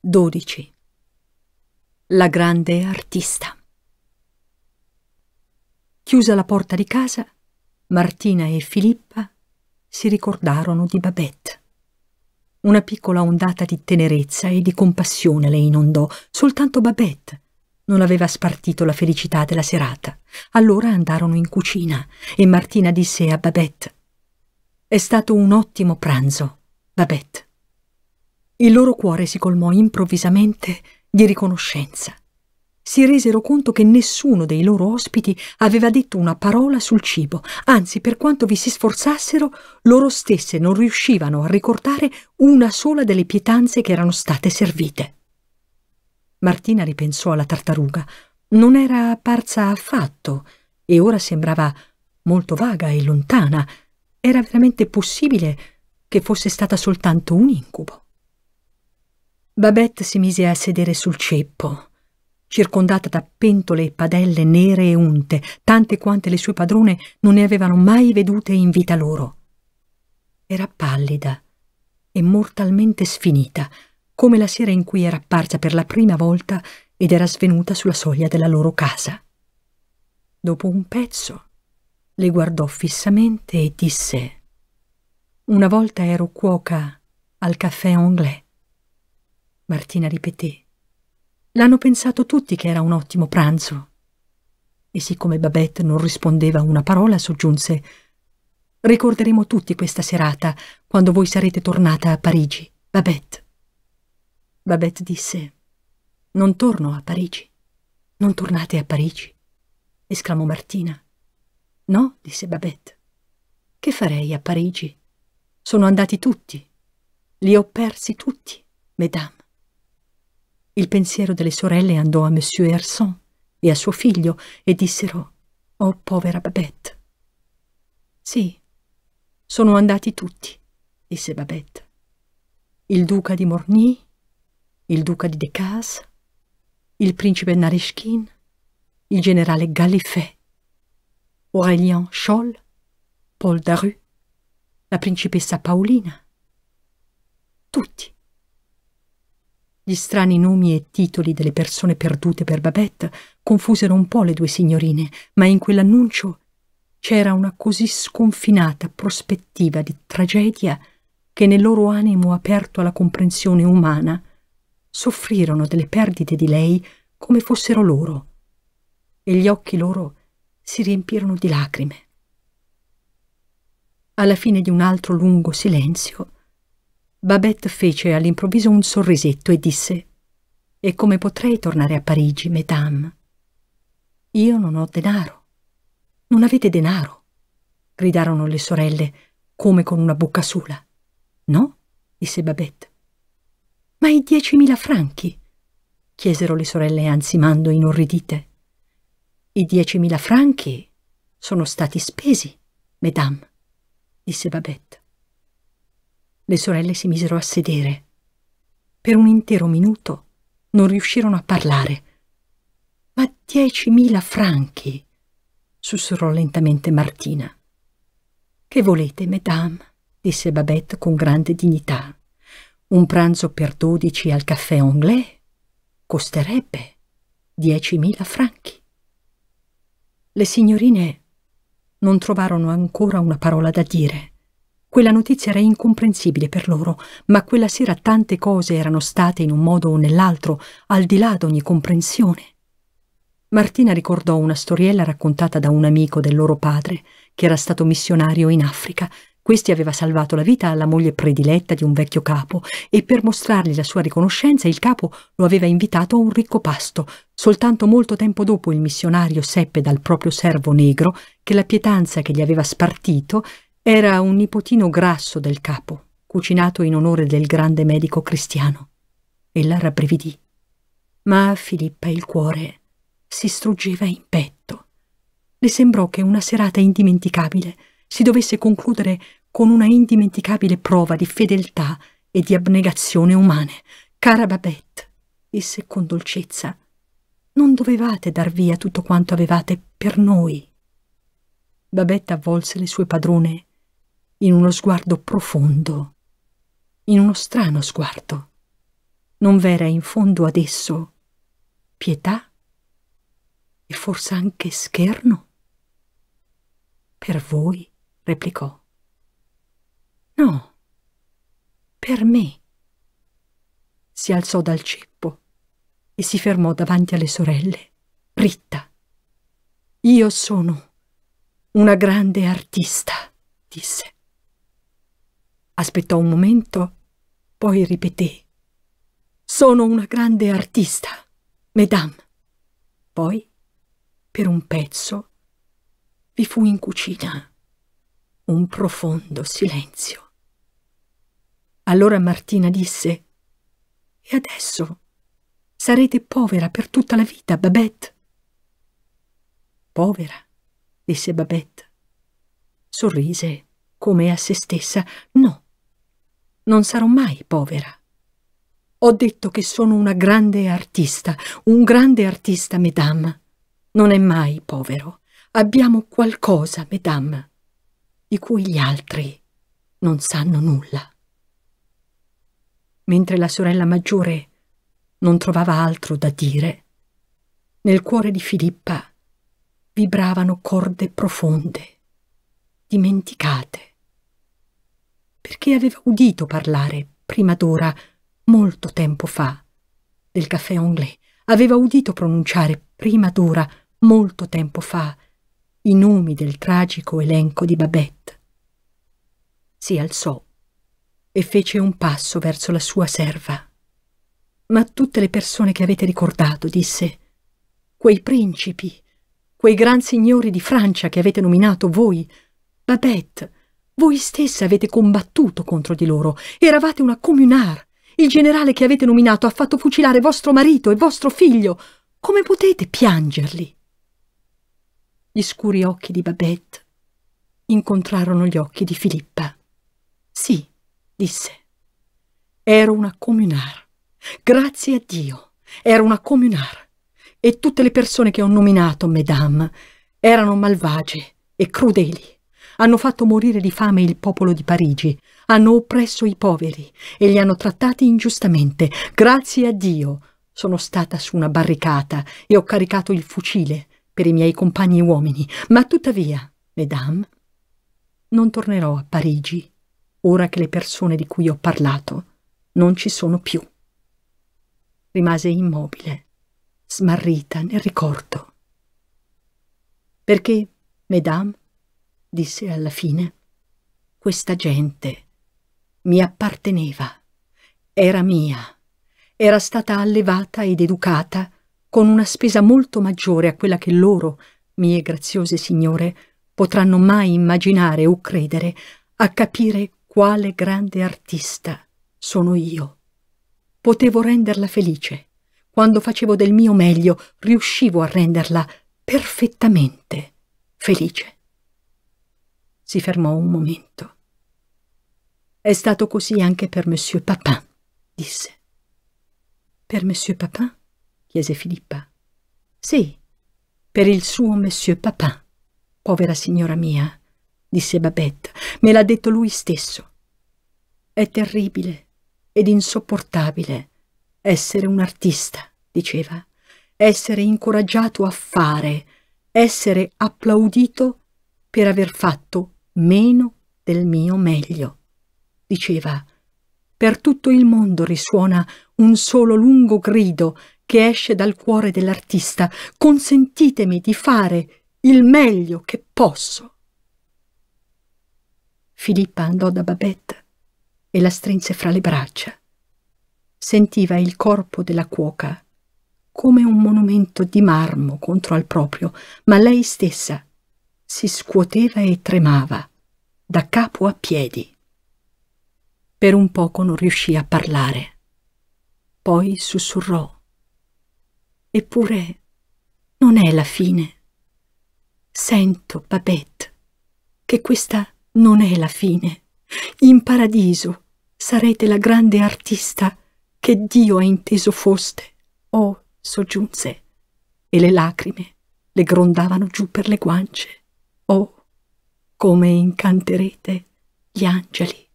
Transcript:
12. La grande artista. Chiusa la porta di casa, Martina e Filippa si ricordarono di Babette. Una piccola ondata di tenerezza e di compassione le inondò. Soltanto Babette non aveva spartito la felicità della serata. Allora andarono in cucina e Martina disse a Babette «È stato un ottimo pranzo, Babette. Il loro cuore si colmò improvvisamente di riconoscenza. Si resero conto che nessuno dei loro ospiti aveva detto una parola sul cibo, anzi per quanto vi si sforzassero, loro stesse non riuscivano a ricordare una sola delle pietanze che erano state servite. Martina ripensò alla tartaruga. Non era apparsa affatto e ora sembrava molto vaga e lontana. Era veramente possibile che fosse stata soltanto un incubo. Babette si mise a sedere sul ceppo, circondata da pentole e padelle nere e unte, tante quante le sue padrone non ne avevano mai vedute in vita loro. Era pallida e mortalmente sfinita, come la sera in cui era apparsa per la prima volta ed era svenuta sulla soglia della loro casa. Dopo un pezzo le guardò fissamente e disse «Una volta ero cuoca al caffè anglais Martina ripeté. L'hanno pensato tutti che era un ottimo pranzo. E siccome Babette non rispondeva una parola, soggiunse Ricorderemo tutti questa serata, quando voi sarete tornata a Parigi, Babette. Babette disse Non torno a Parigi. Non tornate a Parigi, esclamò Martina. No, disse Babette. Che farei a Parigi? Sono andati tutti. Li ho persi tutti, madame». Il pensiero delle sorelle andò a Monsieur Herson e a suo figlio e dissero «Oh, povera Babette!» «Sì, sono andati tutti», disse Babette. «Il duca di Morny, il duca di Decazes, il principe Narishkin, il generale Gallifet, Aurélien Scholl, Paul Daru, la principessa Paulina. Tutti. Gli strani nomi e titoli delle persone perdute per Babette confusero un po' le due signorine, ma in quell'annuncio c'era una così sconfinata prospettiva di tragedia che nel loro animo aperto alla comprensione umana soffrirono delle perdite di lei come fossero loro, e gli occhi loro si riempirono di lacrime. Alla fine di un altro lungo silenzio, Babette fece all'improvviso un sorrisetto e disse «E come potrei tornare a Parigi, madame?» «Io non ho denaro». «Non avete denaro?» gridarono le sorelle, come con una bocca sola. «No?» disse Babette. «Ma i diecimila franchi?» chiesero le sorelle ansimando inorridite. «I diecimila franchi sono stati spesi, madame», disse Babette. Le sorelle si misero a sedere. Per un intero minuto non riuscirono a parlare. Ma diecimila franchi, sussurrò lentamente Martina. Che volete, madame? disse Babette con grande dignità. Un pranzo per dodici al caffè anglais costerebbe diecimila franchi. Le signorine non trovarono ancora una parola da dire. Quella notizia era incomprensibile per loro, ma quella sera tante cose erano state in un modo o nell'altro, al di là di ogni comprensione. Martina ricordò una storiella raccontata da un amico del loro padre, che era stato missionario in Africa. Questi aveva salvato la vita alla moglie prediletta di un vecchio capo e per mostrargli la sua riconoscenza il capo lo aveva invitato a un ricco pasto. Soltanto molto tempo dopo il missionario seppe dal proprio servo negro che la pietanza che gli aveva spartito era un nipotino grasso del capo, cucinato in onore del grande medico cristiano. Ella rabbrividì. Ma a Filippa il cuore si struggeva in petto. Le sembrò che una serata indimenticabile si dovesse concludere con una indimenticabile prova di fedeltà e di abnegazione umane. Cara Babette, disse con dolcezza, non dovevate dar via tutto quanto avevate per noi. Babette avvolse le sue padrone in uno sguardo profondo, in uno strano sguardo. Non v'era in fondo ad esso pietà e forse anche scherno? Per voi, replicò. No, per me. Si alzò dal ceppo e si fermò davanti alle sorelle, ritta. Io sono una grande artista, disse. Aspettò un momento, poi ripeté. Sono una grande artista, madame. Poi, per un pezzo, vi fu in cucina un profondo silenzio. Allora Martina disse, «E adesso sarete povera per tutta la vita, Babette?» «Povera», disse Babette. Sorrise come a se stessa. «No, non sarò mai povera. Ho detto che sono una grande artista, un grande artista, madame. Non è mai povero. Abbiamo qualcosa, madame, di cui gli altri non sanno nulla. Mentre la sorella maggiore non trovava altro da dire, nel cuore di Filippa vibravano corde profonde, dimenticate perché aveva udito parlare, prima d'ora, molto tempo fa, del caffè anglais. Aveva udito pronunciare, prima d'ora, molto tempo fa, i nomi del tragico elenco di Babette. Si alzò e fece un passo verso la sua serva. Ma tutte le persone che avete ricordato, disse, quei principi, quei gran signori di Francia che avete nominato voi, Babette, voi stessa avete combattuto contro di loro. Eravate una comunar. Il generale che avete nominato ha fatto fucilare vostro marito e vostro figlio. Come potete piangerli? Gli scuri occhi di Babette incontrarono gli occhi di Filippa. Sì, disse. Ero una comunar. Grazie a Dio, ero una comunar. E tutte le persone che ho nominato, mesdames, erano malvagie e crudeli hanno fatto morire di fame il popolo di Parigi, hanno oppresso i poveri e li hanno trattati ingiustamente. Grazie a Dio sono stata su una barricata e ho caricato il fucile per i miei compagni uomini, ma tuttavia, madame, non tornerò a Parigi ora che le persone di cui ho parlato non ci sono più. Rimase immobile, smarrita nel ricordo. Perché, madame, disse alla fine. Questa gente mi apparteneva, era mia, era stata allevata ed educata con una spesa molto maggiore a quella che loro, mie graziose signore, potranno mai immaginare o credere a capire quale grande artista sono io. Potevo renderla felice. Quando facevo del mio meglio, riuscivo a renderla perfettamente felice si fermò un momento. È stato così anche per Monsieur Papin, disse. Per Monsieur Papin? chiese Filippa. Sì, per il suo Monsieur Papin. Povera signora mia, disse Babette, me l'ha detto lui stesso. È terribile ed insopportabile essere un artista, diceva, essere incoraggiato a fare, essere applaudito per aver fatto meno del mio meglio. Diceva, per tutto il mondo risuona un solo lungo grido che esce dal cuore dell'artista, consentitemi di fare il meglio che posso. Filippa andò da Babette e la strinse fra le braccia. Sentiva il corpo della cuoca come un monumento di marmo contro al proprio, ma lei stessa si scuoteva e tremava, da capo a piedi. Per un poco non riuscì a parlare. Poi sussurrò. Eppure non è la fine. Sento, Babette, che questa non è la fine. In paradiso sarete la grande artista che Dio ha inteso foste. Oh, soggiunse, e le lacrime le grondavano giù per le guance. Oh, come incanterete gli angeli!